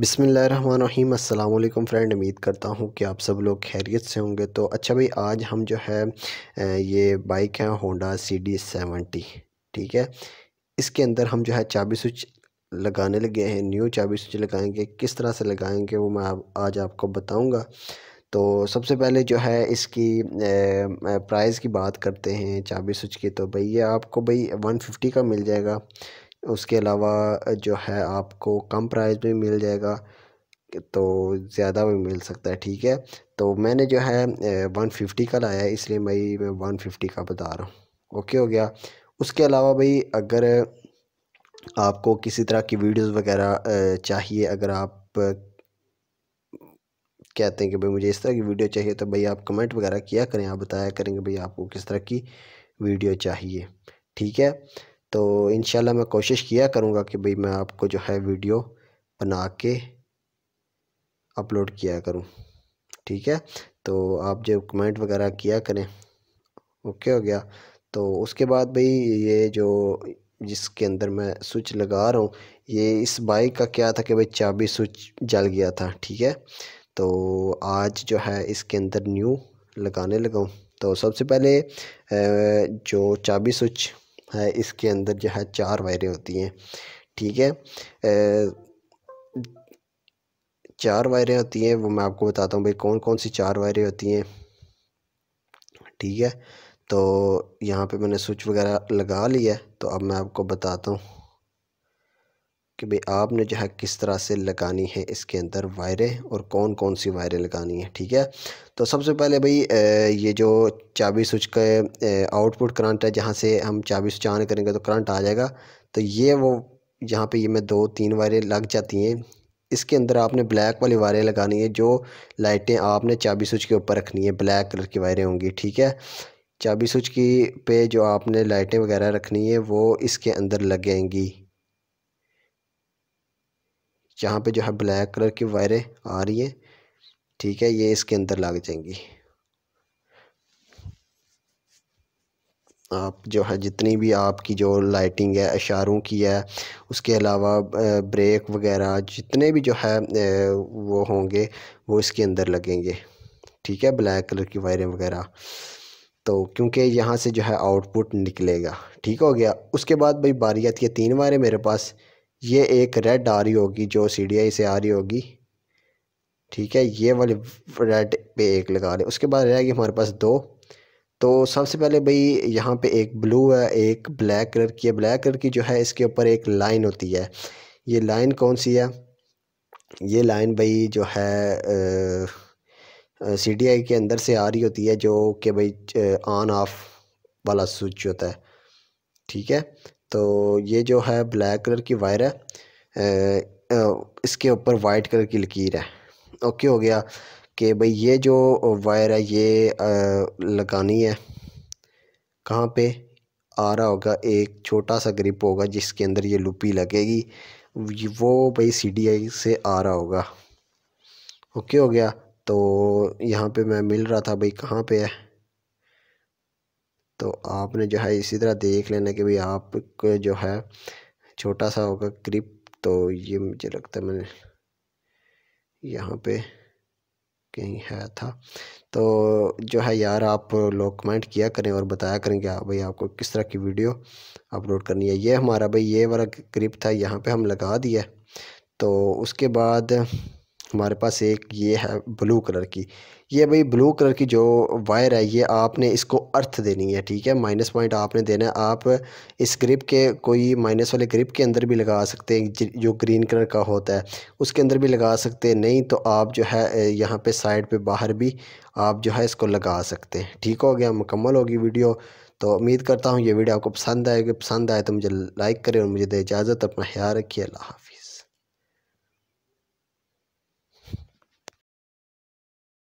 अस्सलाम वालेकुम फ्रेंड उम्मीद करता हूँ कि आप सब लोग खैरियत से होंगे तो अच्छा भाई आज हम जो है ये बाइक है होंडा सी डी सेवेंटी ठीक है इसके अंदर हम जो है चाबी स्विच लगाने लगे हैं न्यू चाबी स्विच लगाएंगे किस तरह से लगाएंगे वो मैं आज आपको बताऊँगा तो सबसे पहले जो है इसकी प्राइस की बात करते हैं चाबी स्विच की तो भाई ये आपको भाई वन फिफ्टी का मिल जाएगा उसके अलावा जो है आपको कम प्राइस में मिल जाएगा तो ज़्यादा भी मिल सकता है ठीक है तो मैंने जो है वन फिफ्टी का लाया है इसलिए भाई मैं वन फिफ्टी का बता रहा हूँ ओके हो गया उसके अलावा भाई अगर आपको किसी तरह की वीडियोस वगैरह चाहिए अगर आप कहते हैं कि भाई मुझे इस तरह की वीडियो चाहिए तो भाई आप कमेंट वगैरह किया करें आप बताया करेंगे भाई आपको किस तरह की वीडियो चाहिए ठीक है तो इन मैं कोशिश किया करूँगा कि भाई मैं आपको जो है वीडियो बना के अपलोड किया करूँ ठीक है तो आप जो कमेंट वगैरह किया करें ओके हो गया तो उसके बाद भाई ये जो जिसके अंदर मैं स्विच लगा रहा हूँ ये इस बाइक का क्या था कि भाई चाबी स्विच जल गया था ठीक है तो आज जो है इसके अंदर न्यू लगाने लगाऊँ तो सबसे पहले जो चाबी स्विच है इसके अंदर जो है चार वायरें होती हैं ठीक है चार वायरें होती हैं वो मैं आपको बताता हूँ भाई कौन कौन सी चार वायरें होती हैं ठीक है तो यहाँ पे मैंने स्विच वगैरह लगा लिया है तो अब मैं आपको बताता हूँ कि भाई आपने जो है किस तरह से लगानी है इसके अंदर वायरें और कौन कौन सी वायरें लगानी है ठीक है तो सबसे पहले भाई ये जो चाबी स्विच का आउटपुट करंट है जहाँ से हम चाबी स्विच ऑन करेंगे तो करंट आ जाएगा तो ये वो यहाँ पे ये मैं दो तीन वायरें लग जाती हैं इसके अंदर आपने ब्लैक वाली वायरें लगानी है जो लाइटें आपने चाबी स्विच के ऊपर रखनी है ब्लैक कलर की वायरें होंगी ठीक है चाबी स्विच की पे जो आपने लाइटें वगैरह रखनी है वो इसके अंदर लगेंगी जहाँ पे जो है ब्लैक कलर की वायरें आ रही हैं ठीक है ये इसके अंदर लग जाएंगी आप जो है जितनी भी आपकी जो लाइटिंग है इशारों की है उसके अलावा ब्रेक वगैरह जितने भी जो है वो होंगे वो इसके अंदर लगेंगे ठीक है ब्लैक कलर की वायरें वगैरह तो क्योंकि यहाँ से जो है आउटपुट निकलेगा ठीक हो गया उसके बाद भाई बारी आती है तीन वायरें मेरे पास ये एक रेड आ रही होगी जो सीढ़ियाँ से आ रही होगी ठीक है ये वाले रेड पे एक लगा ले उसके बाद रहेगी हमारे पास दो तो सबसे पहले भाई यहाँ पे एक ब्लू है एक ब्लैक कलर की है ब्लैक कलर की जो है इसके ऊपर एक लाइन होती है ये लाइन कौन सी है ये लाइन भाई जो है सी डी आई के अंदर से आ रही होती है जो कि भाई ऑन ऑफ वाला स्विच होता है ठीक है तो ये जो है ब्लैक कलर की वायर है इसके ऊपर वाइट कलर की लकीर है ओके हो गया कि भाई ये जो वायर है ये लगानी है कहाँ पे आ रहा होगा एक छोटा सा ग्रिप होगा जिसके अंदर ये लुपी लगेगी वो भाई सी डी आई से आ रहा होगा ओके हो गया तो यहाँ पे मैं मिल रहा था भाई कहाँ पे है तो आपने जो है इसी तरह देख लेना कि भाई आपको जो है छोटा सा होगा क्रिप तो ये मुझे लगता है मैंने यहाँ पे कहीं है था तो जो है यार आप लोग कमेंट किया करें और बताया करें कि आप भाई आपको किस तरह की वीडियो अपलोड करनी है ये हमारा भाई ये वाला क्रिप था यहाँ पे हम लगा दिया तो उसके बाद हमारे पास एक ये है ब्लू कलर की ये भाई ब्लू कलर की जो वायर है ये आपने इसको अर्थ देनी है ठीक है माइनस पॉइंट आपने देना है आप इस ग्रिप के कोई माइनस वाले ग्रिप के अंदर भी लगा सकते हैं जो ग्रीन कलर का होता है उसके अंदर भी लगा सकते हैं नहीं तो आप जो है यहाँ पे साइड पे बाहर भी आप जो है इसको लगा सकते हैं ठीक हो गया मुकम्मल होगी वीडियो तो उम्मीद करता हूँ ये वीडियो आपको पसंद आएगी पसंद आए तो मुझे लाइक करें और मुझे दे इजाज़त अपना ख्याल रखिए अल्लाह हाफि